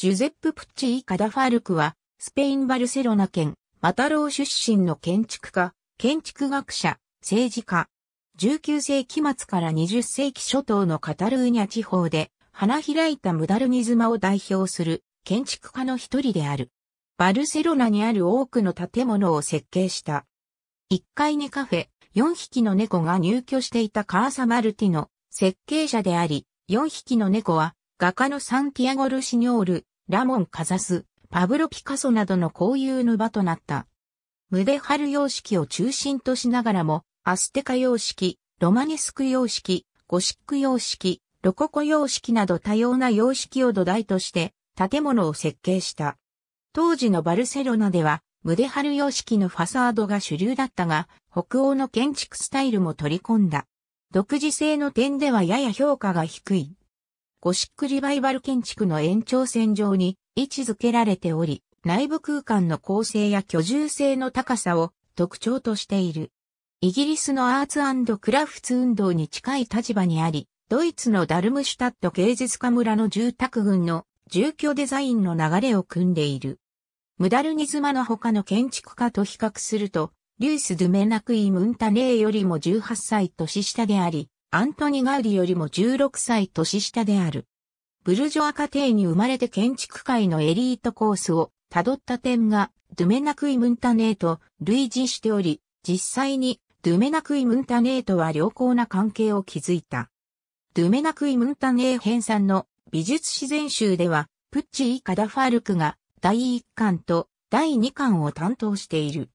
ジュゼップ・プッチイ・カダファルクは、スペイン・バルセロナ県、マタロー出身の建築家、建築学者、政治家。19世紀末から20世紀初頭のカタルーニャ地方で、花開いたムダルニズマを代表する建築家の一人である。バルセロナにある多くの建物を設計した。1階にカフェ、4匹の猫が入居していたカーサ・マルティの設計者であり、4匹の猫は画家のサンティアゴ・ルシニョール、ラモン・カザス、パブロ・ピカソなどの交友の場となった。ムデハル様式を中心としながらも、アステカ様式、ロマネスク様式、ゴシック様式、ロココ様式など多様な様式を土台として建物を設計した。当時のバルセロナでは、ムデハル様式のファサードが主流だったが、北欧の建築スタイルも取り込んだ。独自性の点ではやや評価が低い。ゴシックリバイバル建築の延長線上に位置づけられており、内部空間の構成や居住性の高さを特徴としている。イギリスのアーツクラフツ運動に近い立場にあり、ドイツのダルムシュタット芸術家村の住宅群の住居デザインの流れを組んでいる。ムダルニズマの他の建築家と比較すると、リュース・ドゥメナクイ・ムンタネーよりも18歳年下であり、アントニガウディよりも16歳年下である。ブルジョア家庭に生まれて建築界のエリートコースを辿った点がドゥメナクイ・ムンタネーと類似しており、実際にドゥメナクイ・ムンタネーとは良好な関係を築いた。ドゥメナクイ・ムンタネー編んの美術自然集では、プッチ・イ・カダファルクが第1巻と第2巻を担当している。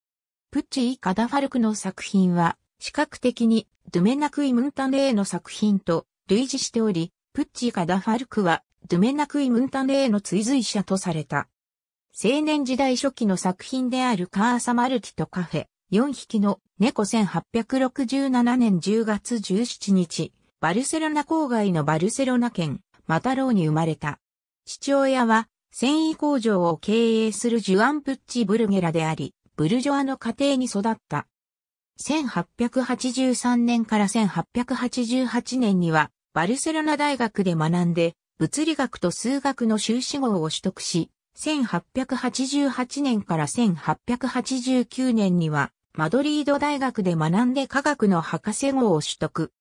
プッチ・イ・カダファルクの作品は視覚的にドゥメナクイ・ムンタネーの作品と類似しており、プッチカ・ダ・ファルクはドゥメナクイ・ムンタネーの追随者とされた。青年時代初期の作品であるカーサ・マルティとカフェ、4匹の猫1867年10月17日、バルセロナ郊外のバルセロナ県、マタローに生まれた。父親は、繊維工場を経営するジュアン・プッチ・ブルゲラであり、ブルジョアの家庭に育った。1883年から1888年には、バルセロナ大学で学んで、物理学と数学の修士号を取得し、1888年から1889年には、マドリード大学で学んで科学の博士号を取得。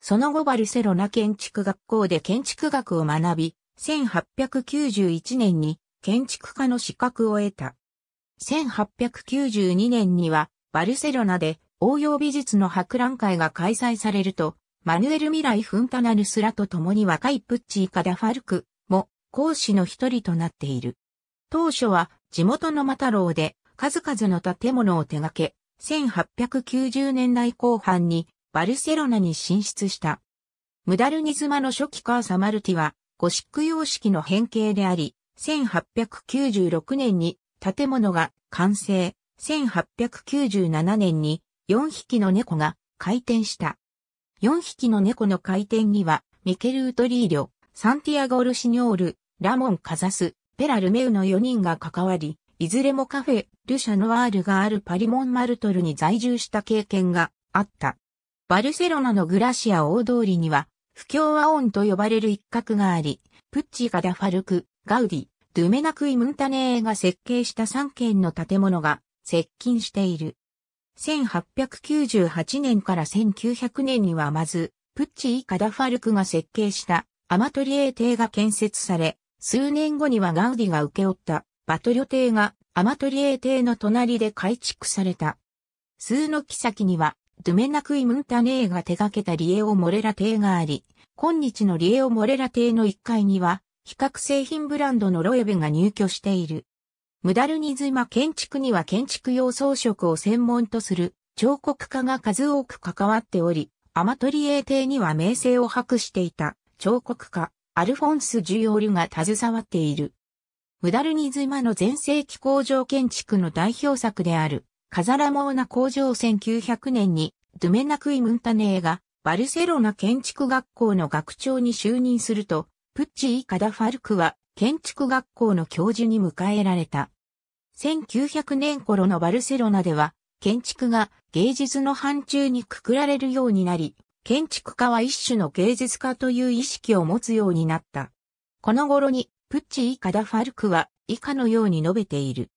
その後バルセロナ建築学校で建築学を学び、1891年に建築家の資格を得た。1892年にはバルセロナで応用美術の博覧会が開催されると、マヌエル・ミライ・フンタナヌスらと共に若いプッチー・カダファルクも講師の一人となっている。当初は地元のマタローで数々の建物を手掛け、1890年代後半にバルセロナに進出した。ムダルニズマの初期カーサマルティはゴシック様式の変形であり、1896年に建物が完成、1897年に4匹の猫が回転した。4匹の猫の回転には、ミケル・ウトリーリョ、サンティアゴ・ルシニョール、ラモン・カザス、ペラ・ルメウの4人が関わり、いずれもカフェ、ルシャノワールがあるパリモンマルトルに在住した経験があった。バルセロナのグラシア大通りには、不協和音と呼ばれる一角があり、プッチ・ガダファルク、ガウディ、ドゥメナクイ・ムンタネーが設計した3軒の建物が接近している。1898年から1900年にはまず、プッチイ・カダファルクが設計したアマトリエ邸が建設され、数年後にはガウディが請け負ったバトリョ邸がアマトリエ邸の隣で改築された。数の木先には、ドゥメナクイ・ムンタネーが手掛けたリエオ・モレラ邸があり、今日のリエオ・モレラ邸の1階には、比較製品ブランドのロエベが入居している。ムダルニズマ建築には建築用装飾を専門とする彫刻家が数多く関わっており、アマトリエー邸には名声を博していた彫刻家アルフォンス・ジュヨールが携わっている。ムダルニズマの全盛期工場建築の代表作であるカザラモーナ工場1900年にドゥメナクイ・ムンタネーがバルセロナ建築学校の学長に就任すると、プッチ・イ・カダファルクは建築学校の教授に迎えられた。1900年頃のバルセロナでは、建築が芸術の範疇にくくられるようになり、建築家は一種の芸術家という意識を持つようになった。この頃に、プッチ・イカダ・ファルクは以下のように述べている。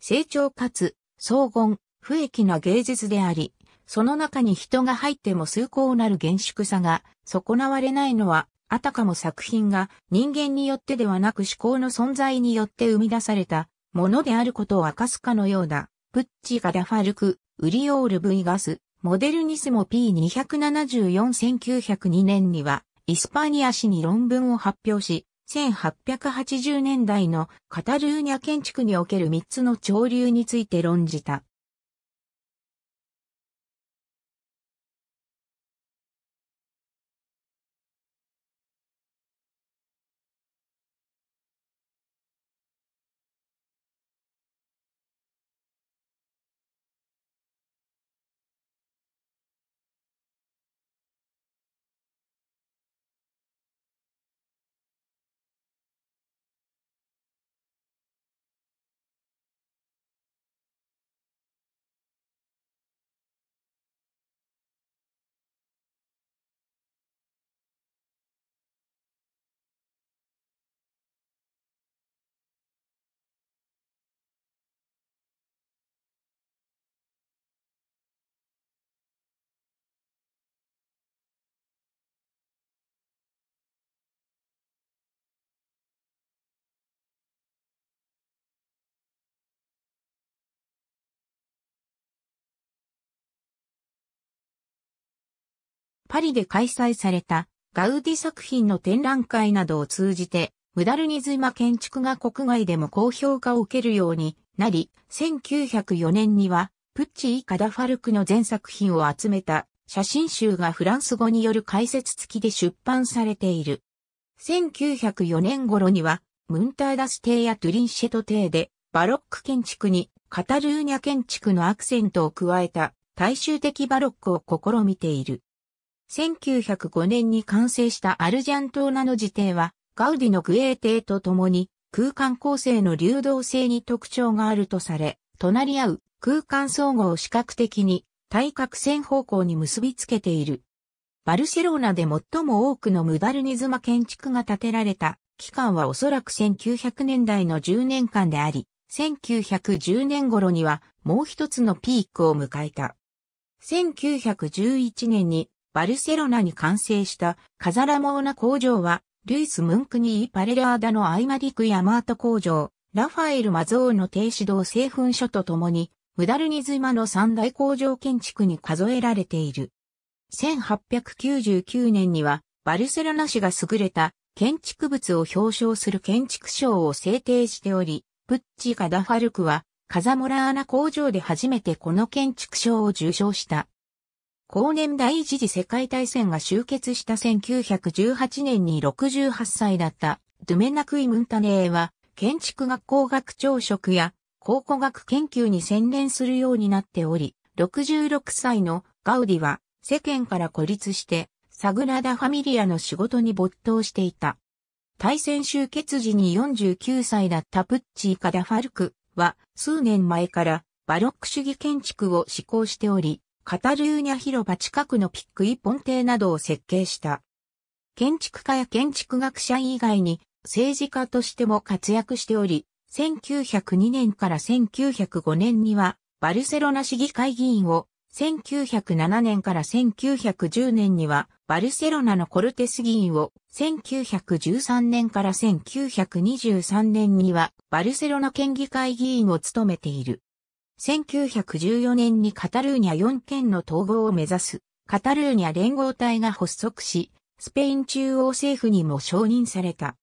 成長かつ、荘厳、不益な芸術であり、その中に人が入っても崇高なる厳粛さが損なわれないのは、あたかも作品が人間によってではなく思考の存在によって生み出されたものであることを明かすかのようだ。プッチガダファルク、ウリオール V ガス、モデルニスモ P274-1902 年には、イスパニア市に論文を発表し、1880年代のカタルーニャ建築における3つの潮流について論じた。パリで開催されたガウディ作品の展覧会などを通じて、ムダルニズマ建築が国外でも高評価を受けるようになり、1904年には、プッチ・イ・カダファルクの全作品を集めた写真集がフランス語による解説付きで出版されている。1904年頃には、ムンターダス邸やトゥリンシェト邸で、バロック建築にカタルーニャ建築のアクセントを加えた大衆的バロックを試みている。1905年に完成したアルジャントーナの辞典は、ガウディのグエーテーと共に、空間構成の流動性に特徴があるとされ、隣り合う空間相互を視覚的に対角線方向に結びつけている。バルセロナで最も多くのムダルニズマ建築が建てられた期間はおそらく1900年代の10年間であり、1910年頃にはもう一つのピークを迎えた。1911年にバルセロナに完成したカザラモーナ工場は、ルイス・ムンクニー・パレラーダのアイマディク・ヤマート工場、ラファエル・マゾーの低指導製粉所とともに、ムダルニズマの三大工場建築に数えられている。1899年には、バルセロナ市が優れた建築物を表彰する建築賞を制定しており、プッチ・カダファルクは、カザモラーナ工場で初めてこの建築賞を受賞した。後年第一次世界大戦が終結した1918年に68歳だったドゥメナクイ・ムンタネーは建築学校学長職や考古学研究に専念するようになっており、66歳のガウディは世間から孤立してサグラダ・ファミリアの仕事に没頭していた。大戦終結時に49歳だったプッチー・カダファルクは数年前からバロック主義建築を施行しており、カタルーニャ広場近くのピックイポン邸などを設計した。建築家や建築学者以外に政治家としても活躍しており、1902年から1905年にはバルセロナ市議会議員を、1907年から1910年にはバルセロナのコルテス議員を、1913年から1923年にはバルセロナ県議会議員を務めている。1914年にカタルーニャ4県の統合を目指すカタルーニャ連合体が発足し、スペイン中央政府にも承認された。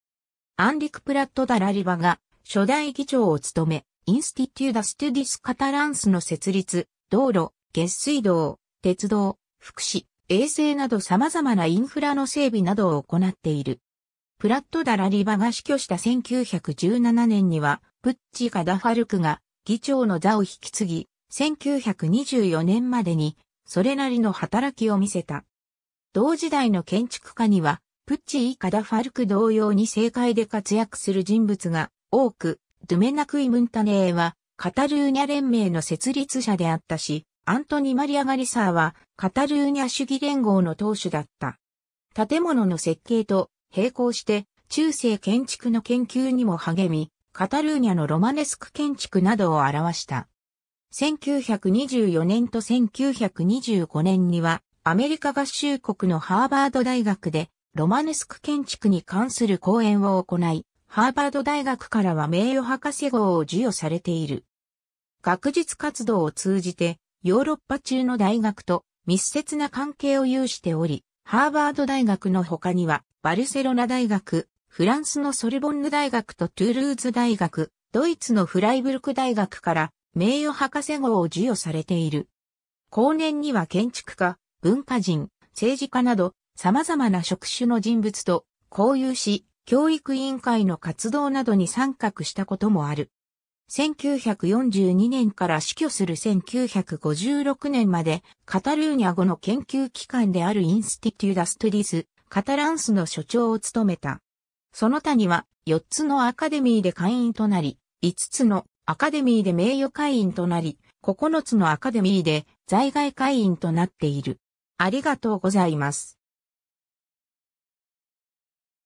アンリク・プラット・ダ・ラリバが初代議長を務め、インスティテューダ・ステュディス・カタランスの設立、道路、下水道、鉄道、福祉、衛生など様々なインフラの整備などを行っている。プラット・ダ・ラリバが死去した1917年には、プッチ・カ・ダファルクが議長の座を引き継ぎ、1924年までに、それなりの働きを見せた。同時代の建築家には、プッチイ・カダファルク同様に政界で活躍する人物が多く、ドゥメナクイ・ムンタネーは、カタルーニャ連盟の設立者であったし、アントニ・マリア・ガリサーは、カタルーニャ主義連合の党首だった。建物の設計と並行して、中世建築の研究にも励み、カタルーニャのロマネスク建築などを表した。1924年と1925年には、アメリカ合衆国のハーバード大学で、ロマネスク建築に関する講演を行い、ハーバード大学からは名誉博士号を授与されている。学術活動を通じて、ヨーロッパ中の大学と密接な関係を有しており、ハーバード大学の他には、バルセロナ大学、フランスのソルボンヌ大学とトゥールーズ大学、ドイツのフライブルク大学から名誉博士号を授与されている。後年には建築家、文化人、政治家など様々な職種の人物と交友し、教育委員会の活動などに参画したこともある。1942年から死去する1956年まで、カタルーニャ語の研究機関であるインスティテューダストゥディス、カタランスの所長を務めた。その他には4つのアカデミーで会員となり、5つのアカデミーで名誉会員となり、9つのアカデミーで在外会員となっている。ありがとうございます。